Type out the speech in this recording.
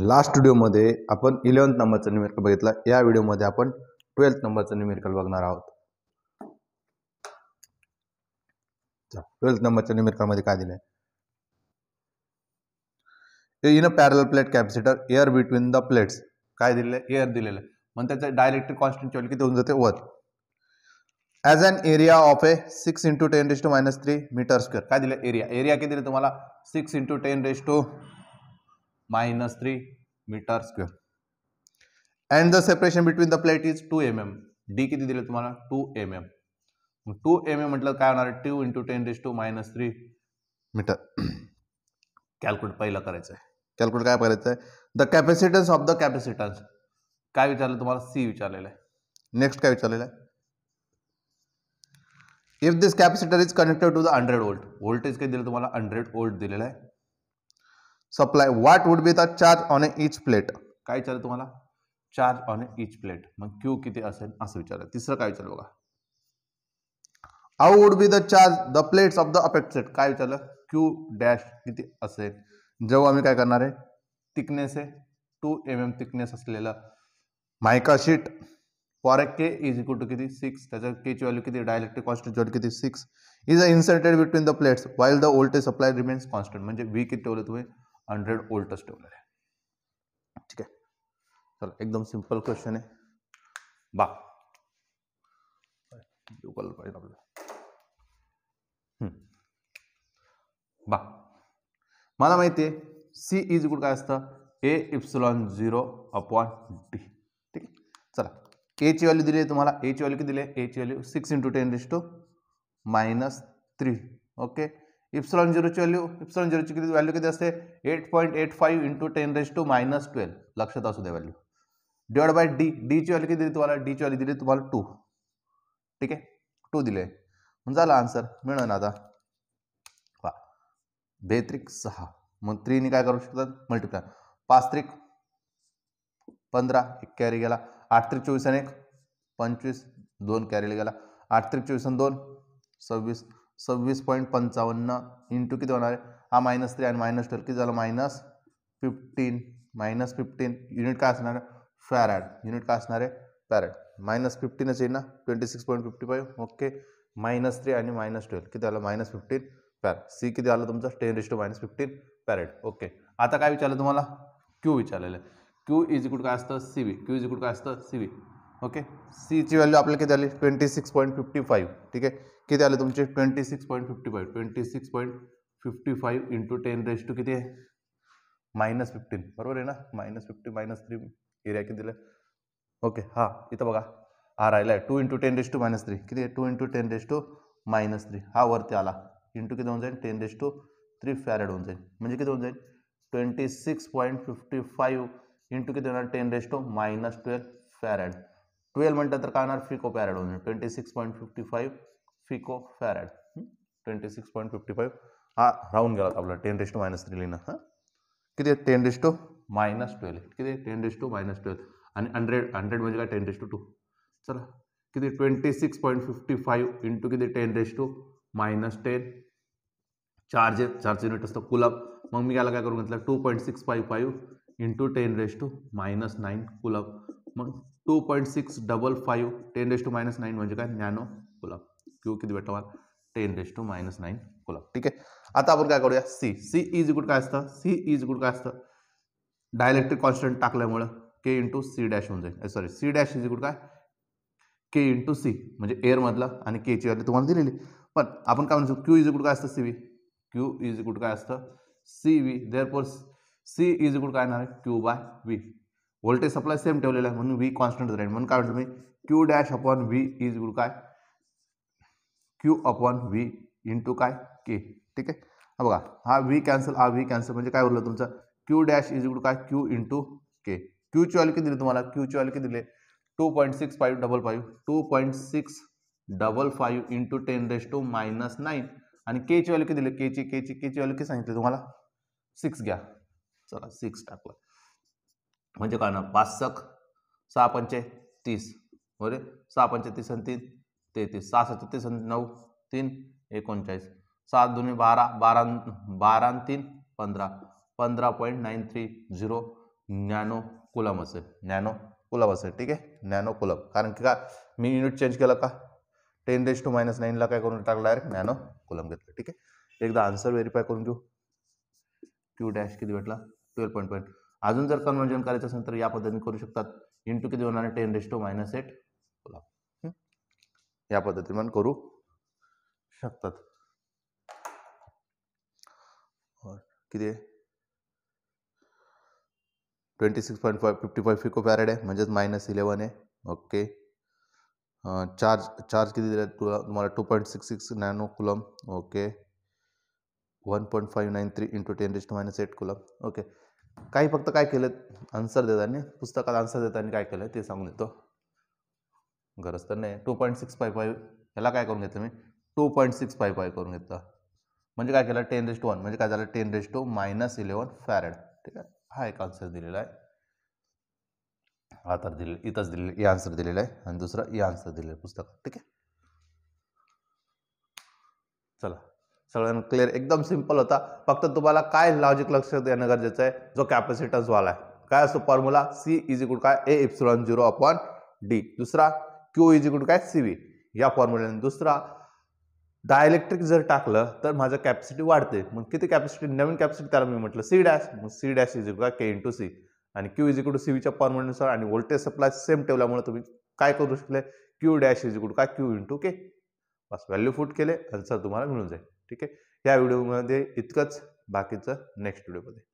last व्हिडिओमध्ये आपण eleventh नंबरचा न्यूमेरिकल बघितला या व्हिडिओमध्ये आपण ट्वेल्थ नंबरचा न्यूमेरिकल बघणार आहोत ट्वेल्थ नंबरच्या मध्ये काय दिलं आहे in a parallel plate capacitor air between the plates काय दिलेलं एअर दिलेलं आहे मग त्याचं डायलेक्ट्रिक कॉन्स्टंट किती होऊन जाते one has an area of a six into ten raise to minus three meter square काय दिलं एरिया एरिया किती दिले तुम्हाला six into ten raise to minus 3 meter square and the separation between the plate is two m m D किती दिले तुम्हाला two m m two m m म्हटलं काय होणार आहे two into ten to minus three meter calculate पहिला करायचं आहे कॅल्क्युलेट काय करायचं आहे the capacitance of the capacitance काय विचारलं तुम्हाला सी विचारलेलं आहे नेक्स्ट काय विचारलेलं आहे if this capacitor is connected to the hundred volt voltage काही दिलं तुम्हाला हंड्रेड वोल्ट दिलेलं आहे supply what would be the charge on each plate काय विचारलं तुम्हाला चार्ज ऑन इच प्लेट मग क्यू किती असेल असं विचारलं तिसरं काय विचारलं बघा how would be the charge the plates of the affected काय विचारलं क्यू डॅश किती असेल जेव्हा आम्ही काय करणार आहे थिकनेस आहे टू एम एम थिकनेस असलेलं mica sheet for a K is equal to किती सिक्स त्याच्या केची व्हॅल्यू किती डायरेक्टली कॉन्स्टंट व्हॅल्यू किती six is a inserted between the plates while the voltage supply remains constant म्हणजे V किती ठेवलं तुम्ही हंड्रेड वोल्ट स्टेबलर है ठीक है चलो एकदम सिंपल क्वेश्चन है बा कलर पाहिजे आपल्याला बा मला माहिती आहे सी इज गुड काय असतं A epsilon zero upon D ठीक आहे चला एची व्हॅल्यू दिली आहे तुम्हाला एची व्हॅल्यू किती दिली आहे ची value six into ten raise to minus three okay epsilon झिरोची व्हॅल्यू इप्सलॉन झिरोची किती व्हॅल्यू किती असते eight point eight five into ten raise to minus twelve लक्षात असू दे व्हॅल्यू डिवाइड बाय डी डीची व्हॅल्यू किती दिली तुम्हाला डीची व्हॅल्यू दिली तुम्हाला टू ठीक आहे टू दिले मग झाला आन्सर मिळव ना आता वा बेत्रिक सहा मग त्रीने काय करू शकतात मल्टिप्लाय पाच त्रिक पंधरा एक कॅरी गेला आठ त्रिक चोवीस आणि एक पंचवीस दोन कॅरीला गेला आठ त्रिक चोवीस आणि दोन सव्वीस सव्वीस पॉईंट पंचावन्न इंटू किती होणार आहे हा मायनस थ्री आणि मायनस ट्वेल्व किती झालं minus fifteen minus fifteen unit काय असणार आहे फॅरॅड युनिट काय असणार आहे फॅरॅड मायनस फिफ्टीनच येईल ना twenty six point fifty five okay minus three आणि मायनस ट्वेल्व किती आलं मायनस फिफ्टीन फॅर सी किती आलं तुमचं ten raise to minus fifteen farad okay आता काय विचारलं तुम्हाला क्यू विचारलेलं आहे क्यू इज इक्वल काय असतं C V Q is equal काय असतं सी व्ही ओके सीची व्हॅल्यू आपल्याला किती आली twenty six point fifty five ठीक आहे किती आले तुमचे twenty six point fifty five twenty six point fifty five into ten raise to किती आहे मायनस फिफ्टीन बरोबर आहे ना minus fifty minus three area किती दिला ओके हां इथं बघा हा राहिला आहे two into ten raise to minus three किती आहे two into ten raise to minus three हा वरती आला इंटू किती होऊन जाईल ten raise to three farad होऊन जाईल म्हणजे किती होऊन जाईल twenty six point fifty five into किती होणार ten raise to minus twelve farad twelve म्हणतात तर काय होणार फिको फॅरेड होऊन जाईल twenty six point fifty five pico farad twenty six point fifty five हा राहून गेला आपला टेन टू मायनस थ्री लिहिणं हां किती आहे टेन टू मायनस ट्वेल्व किती ten ten to minus twelve आणि हंड्रेड हंड्रेड म्हणजे काय टेन रेश टू टू चला किती twenty six point fifty five into किती ten to minus ten charge charge unit असतं कुलाब मग मी याला काय करून घेतलं two point six five five into ten raise to minus nine coulomb मग two point six double five ten raise to minus nine म्हणजे काय नॅनो कुलाब क्यू किती मला ten raise to minus nine coulomb ठीक आहे आता आपण काय करूया सी सी इज इक्वल काय असतं सी इज इक्वल काय असतं डायलेक्ट्रिक कॉन्स्टंट टाकल्यामुळं के इंटू सी डॅश होऊन जाईल sorry C dash is equal काय के इंटू सी म्हणजे मधलं आणि के ची व्हॅल्यू तुम्हाला दिलेली पण आपण काय म्हणतो क्यू इज इक्वल काय असतं C V Q is equal काय असतं C V for C is equal काय नाही Q by V voltage supply same ठेवलेला आहे म्हणून व्ही कॉन्स्टंट राहील म्हणून काय म्हणतो मी Q dash upon V is good काय क्यू अपॉन व्ही इंटू काय के ठीक आहे हा बघा हा व्ही कॅन्सल हा व्ही कॅन्सल म्हणजे काय उरलं तुमचं क्यू डॅश इज इक्वल काय क्यू इंटू के ची व्हॅल्यू किती दिली तुम्हाला ची व्हॅल्यू किती दिले two point six five double five two point six double five into ten raise to minus nine आणि के ची व्हॅल्यू किती के ची के ची व्हॅल्यू किती सांगितली तुम्हाला सिक्स घ्या चला सिक्स टाकला म्हणजे काय ना पाच सक सहा पंचे तीस बरे सहा पंचे तीस आणि तीन तेहतीस सहा सत्तीस नऊ तीन एकोणचाळीस सात दोन्ही बारा बारा बारा तीन पंधरा पंधरा point nine three zero nano coulomb असेल नॅनो कुलम असेल ठीक आहे नॅनो कुलम कारण की का मी युनिट चेंज केलं का टेन रेश टू मायनस नाईनला काय करून टाकलं डायरेक्ट नॅनो कुलम घेतलं ठीक आहे एकदा आन्सर व्हेरीफाय करून घेऊ क्यू डॅश किती भेटला ट्वेल्व पॉईंट पॉईंट अजून जर कन्वर्जन करायचं असेल तर या पद्धतीने करू शकतात इंटू किती होणार ten raise to minus eight coulomb या पद्धतीने करू शकतात किती twenty six point five fifty five pico farad आहे म्हणजेच मायनस इलेवन आहे ओके चार्ज चार्ज किती दिले तुला तुम्हाला two point six six nano coulomb okay one point five nine three into ten raise to minus eight coulomb okay काही फक्त काय केलं आन्सर देताना पुस्तकात आन्सर देताना काय केलं ते सांगून देतो गरज तर नाही two point six five five ह्याला काय करून घेतलं मी two point six five five करून घेतला म्हणजे काय केलं टेन रेज टू वन म्हणजे काय झालं ten raise to minus eleven farad ठीक आहे हा एक आन्सर दिलेला आहे हा तर दिले इथंच दिलेलं हे आन्सर दिलेला आहे आणि दुसरा हे आन्सर दिलेलं पुस्तक ठीक आहे चला सगळ्यांना क्लिअर एकदम सिम्पल होता फक्त तुम्हाला काय लॉजिक लक्ष देणं गरजेचं आहे जो वाला आहे काय असतो फॉर्म्युला सी इज इक्वल काय A one zero upon D दुसरा क्यू इज टू काय सी व्ही या फॉर्म्युल्याने दुसरा डायलेक्ट्रिक जर टाकलं तर माझं कॅपॅसिटी वाढते मग किती कॅपॅसिटी नवीन कॅपॅसिटी त्याला मी म्हटलं सी डॅश मग C dash is equal K into C आणि क्यू इज टू सी व्हीच्या फॉर्म्युल्यानुसार आणि व्होल्टेज सप्लाय सेम ठेवल्यामुळे तुम्ही काय करू शकले क्यू डॅश इज इक्वल काय क्यू टू के बस व्हॅल्यू फूट केले आन्सर तुम्हाला मिळून जाईल ठीक आहे या व्हिडिओमध्ये इतकंच बाकीचं नेक्स्ट व्हिडिओमध्ये